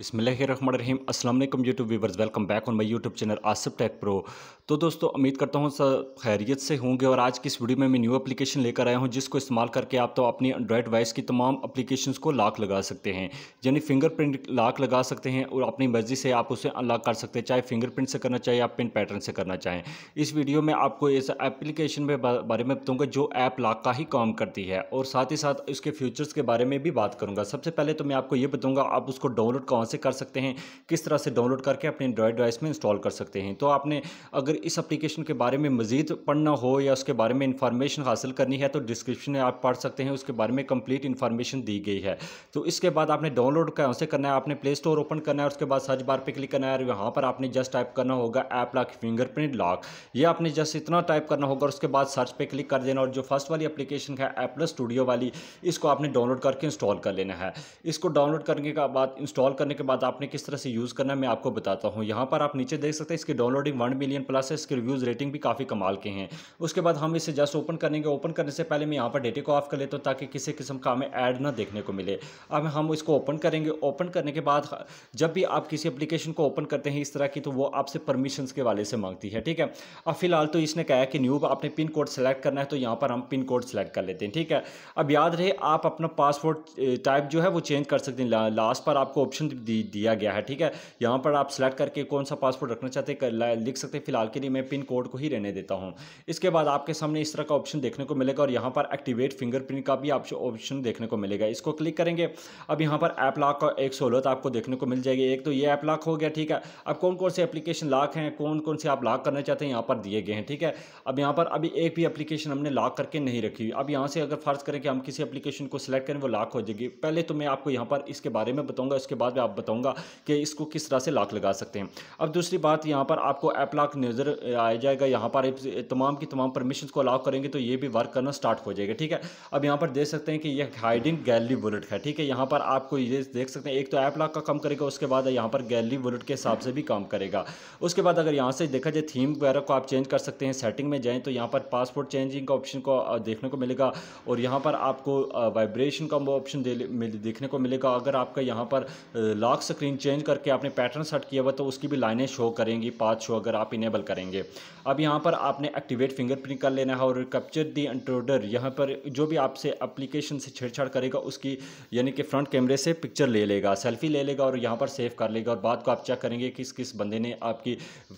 बिसमीम अल्लाम YouTube viewers welcome back on my YouTube channel Asif Tech Pro तो दोस्तों उम्मीद करता हूँ सब खैरियत से होंगे और आज की इस वीडियो में मैं न्यू एप्लीकेशन लेकर आया हूँ जिसको इस्तेमाल करके आप तो अपनी एंड्रॉयड डिवाइस की तमाम एप्लीकेशंस को लॉक लगा सकते हैं यानी फिंगरप्रिंट लॉक लगा सकते हैं और अपनी मर्जी से आप उसे अनलॉक कर सकते हैं चाहे फिंगरप्रिंट से करना चाहिए आप पिन पैटर्न से करना चाहें इस वीडियो में आपको इस एप्लीकेशन के बारे में बताऊँगा जो ऐप लॉक का ही काम करती है और साथ ही साथ इसके फ्यूचर्स के बारे में भी बात करूँगा सबसे पहले तो मैं आपको ये बताऊँगा आप उसको डाउनलोड कौन से कर सकते हैं किस तरह से डाउनलोड करके अपने एंड्रॉयड डिवाइस में इंस्टॉल कर सकते हैं तो आपने अगर इस अपलीकेशन के बारे में मजीद पढ़ना हो या उसके बारे में इंफॉर्मेशन हासिल करनी है तो डिस्क्रिप्शन में आप पढ़ सकते हैं उसके बारे में कंप्लीट इन्फॉर्मेशन दी गई है तो इसके बाद आपने डाउनलोड कहाँ से करना है आपने प्ले स्टोर ओपन करना है उसके बाद सर्च बार पर क्लिक करना है और यहाँ पर आपने जस्ट टाइप करना होगा ऐप लॉक फिंगरप्रिंट लॉक ये आपने जस्ट इतना टाइप करना होगा और उसके बाद सर्च पर क्लिक कर देना और जो फर्स्ट वाली अपलीकेशन है एप्ल स्टूडियो वाली इसको आपने डाउनलोड करके इंस्टॉल कर लेना है इसको डाउनलोड करने के बाद इंस्टॉल करने के बाद आपने किस तरह से यूज़ करना है मैं आपको बताता हूँ यहाँ पर आप नीचे देख सकते हैं इसकी डाउनलोडिंग वन मिलियन प्लस है इसके रिव्यूज़ रेटिंग भी काफ़ी कमाल के हैं उसके बाद हम इसे जस्ट ओपन करेंगे ओपन करने से पहले मैं यहाँ पर डेटे को ऑफ कर लेता हूँ ताकि किसी किस्म का हमें ऐड ना देखने को मिले अब हम इसको ओपन करेंगे ओपन करने के बाद जब भी आप किसी अपलीकेशन को ओपन करते हैं इस तरह की तो वो आपसे परमिशन के वाले से मांगती है ठीक है अब फिलहाल तो इसने कहा कि न्यूब आपने पिन कोड सेलेक्ट करना है तो यहाँ पर हम पिन कोड सेलेक्ट कर लेते हैं ठीक है अब याद रहे आप अपना पासवर्ड टाइप जो है वो चेंज कर सकते हैं लास्ट पर आपको ऑप्शन दी दिया गया है ठीक है यहाँ पर आप सेलेक्ट करके कौन सा पासवर्ड रखना चाहते हैं लिख सकते हैं फिलहाल के लिए मैं पिन कोड को ही रहने देता हूँ इसके बाद आपके सामने इस तरह का ऑप्शन देखने को मिलेगा और यहाँ पर एक्टिवेट फिंगरप्रिंट का भी आपको ऑप्शन देखने को मिलेगा इसको क्लिक करेंगे अब यहाँ पर ऐप लॉक का एक सहूलत आपको देखने को मिल जाएगी एक तो ये ऐप लॉक हो गया ठीक है अब कौन कौन से एप्लीकेशन लॉक हैं कौन कौन से आप लॉक करना चाहते हैं यहाँ पर दिए गए हैं ठीक है अब यहाँ पर अभी एक भी एप्लीकेशन हमने लॉक करके नहीं रखी हुई अब यहाँ से अगर फर्ज करें कि हम किसी एप्लीकेशन को सिलेक्ट करें वो लॉक हो जाएगी पहले तो मैं आपको यहाँ पर इसके बारे में बताऊँगा उसके बाद में आप बताऊंगा कि इसको किस तरह से लाख लगा सकते हैं अब दूसरी बात यहाँ पर आपको ऐप लाख नज़र आ जाएगा यहाँ पर तमाम की तमाम परमिशन को अलाउ करेंगे तो ये भी वर्क करना स्टार्ट हो जाएगा ठीक है अब यहाँ पर देख सकते हैं कि यह हाइडिंग गैलरी वॉलेट है ठीक है यहाँ पर आपको ये देख सकते हैं एक तो ऐप लाख का काम करेगा उसके बाद यहाँ पर गैलरी वॉलेट के हिसाब से भी काम करेगा उसके बाद अगर यहाँ से देखा जाए थीम वगैरह को आप चेंज कर सकते हैं सेटिंग में जाएँ तो यहाँ पर पासपोर्ट चेंजिंग का ऑप्शन को देखने को मिलेगा और यहाँ पर आपको वाइब्रेशन का ऑप्शन देखने को मिलेगा अगर आपका यहाँ पर लॉक स्क्रीन चेंज करके आपने पैटर्न सेट किया हुआ तो उसकी भी लाइनें शो करेंगी पाथ शो अगर आप इनेबल करेंगे अब यहाँ पर आपने एक्टिवेट फिंगरप्रिंट कर लेना है और कैप्चर दी इंट्रोडर यहाँ पर जो भी आपसे अप्लीकेशन से छेड़छाड़ करेगा उसकी यानी कि फ्रंट कैमरे से पिक्चर ले लेगा सेल्फी ले लेगा और यहाँ पर सेव कर लेगा और बाद को आप चेक करेंगे किस किस बंदे ने आपकी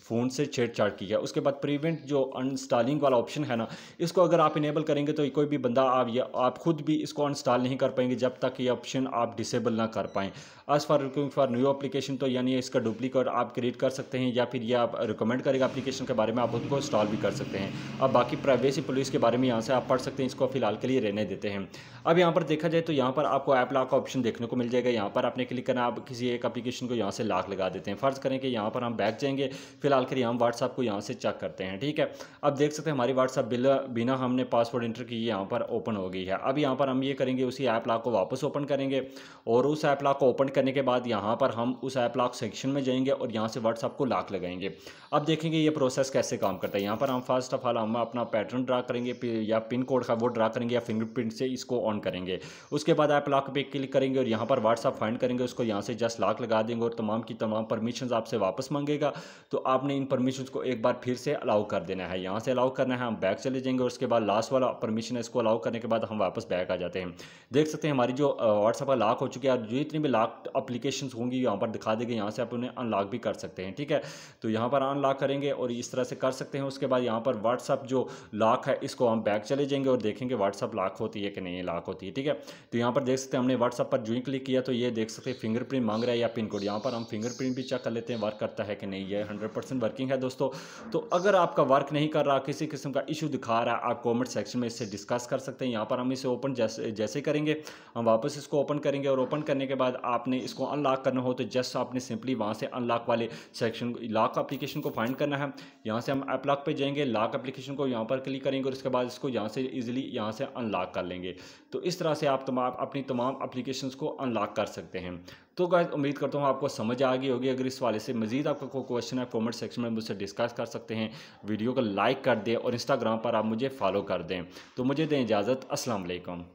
फ़ोन से छेड़छाड़ की है उसके बाद प्रिवेंट जो अनस्टॉलिंग वाला ऑप्शन है ना इसको अगर आप इनेबल करेंगे तो कोई भी बंदा आप या आप खुद भी इसको अनस्टॉल नहीं कर पाएंगे जब तक ये ऑप्शन आप डिसेबल ना कर पाएँ as for looking for new application तो यानी इसका डुप्लीकेट आप क्रिएट कर सकते हैं या फिर ये आप रिकमेंड करेगा एप्लीकेशन के बारे में आप उनको इंस्टॉल भी कर सकते हैं अब बाकी प्राइवेसी पुलिस के बारे में यहाँ से आप पढ़ सकते हैं इसको फिलहाल के लिए रहने देते हैं अब यहाँ पर देखा जाए तो यहाँ पर आपको ऐप लाख का ऑप्शन देखने को मिल जाएगा यहाँ पर आपने क्लिक करना आप किसी एक अपलीकेशन को यहाँ से लाख लगा देते हैं फ़र्ज़ करें कि यहाँ पर हम बैक जाएंगे फिलहाल के लिए हम व्हाट्सअप को यहाँ से चेक करते हैं ठीक है अब देख सकते हैं हमारी व्हाट्सअप बिल बिना हमने पासवर्ड इंटर किए यहाँ पर ओपन हो गई है अब यहाँ पर हम ये करेंगे उसी ऐप लाख को वापस ओपन करेंगे और उस ऐप लाख को ओपन करने के बाद बाद यहाँ पर हम उस ऐप लॉक सेक्शन में जाएंगे और यहाँ से व्हाट्सअप को लाख लगाएंगे अब देखेंगे ये प्रोसेस कैसे काम करता है यहाँ पर हम फर्स्ट ऑफ ऑल हम अपना पैटर्न ड्रा करेंगे या पिन कोड का वो ड्रा करेंगे या फिंगरप्रिंट से इसको ऑन करेंगे उसके बाद ऐप लॉक पे क्लिक करेंगे और यहाँ पर व्हाट्सअप फाइंड करेंगे उसको यहाँ से जस्ट लॉक लगा देंगे और तमाम की तमाम परमिशन आपसे वापस मांगेगा तो आपने इन परमिशन को एक बार फिर से अलाउ कर देना है यहाँ से अलाउ करना है हम बैक चले जाएंगे और उसके बाद लास्ट वाला परमिशन है इसको अलाउ करने के बाद हम वापस बैक आ जाते हैं देख सकते हैं हमारी जो व्हाट्सअप लॉक हो चुकी है और जितनी भी लॉक अप्लीकेशन एप्लीकेशन होंगी यहाँ पर दिखा देंगे यहाँ से आप उन्हें अनलॉक भी कर सकते हैं ठीक है तो यहाँ पर अनलॉक करेंगे और इस तरह से कर सकते हैं उसके बाद यहाँ पर व्हाट्सअप जो लॉक है इसको हम बैक चले जाएंगे और देखेंगे व्हाट्सअप लॉक होती है कि नहीं लॉक होती है ठीक है तो यहाँ पर देख सकते हैं हमने व्हाट्सअप पर ज्वाइन क्लिक किया तो ये देख सकते हैं फिंगरप्रिंट मांग रहा है या पिन कोड यहाँ पर हम फिंगरप्रिंट भी चेक कर लेते हैं वर्क करता है कि नहीं ये हंड्रेड वर्किंग है दोस्तों तो अगर आपका वर्क नहीं कर रहा किसी किस्म का इशू दिखा रहा है आप कॉमेंट सेक्शन में इससे डिस्कस कर सकते हैं यहाँ पर हम इसे ओपन जैसे जैसे करेंगे हम वापस इसको ओपन करेंगे और ओपन करने के बाद आपने इसको अनलॉक करना हो तो जस्ट आपने सिंपली वहाँ से अनलॉक वाले सेक्शन लॉक अपलीकेशन को फाइंड करना है यहाँ से हम ऐप लॉक पर जाएंगे लॉक अपलीकेशन को यहाँ पर क्लिक करेंगे और उसके बाद इसको यहाँ से ईजिली यहाँ से अनलॉक कर लेंगे तो इस तरह से आप तमाम अपनी तमाम अपलीकेशन को अनलॉक कर सकते हैं तो गाइज उम्मीद करता हूँ आपको समझ आ गई होगी अगर इस वाले से मजीद आपका कोई क्वेश्चन है कॉमेंट सेक्शन में मुझसे डिस्कस कर सकते हैं वीडियो को लाइक कर दें और इंस्टाग्राम पर आप मुझे फॉलो कर दें तो मुझे दें इजाज़त असलम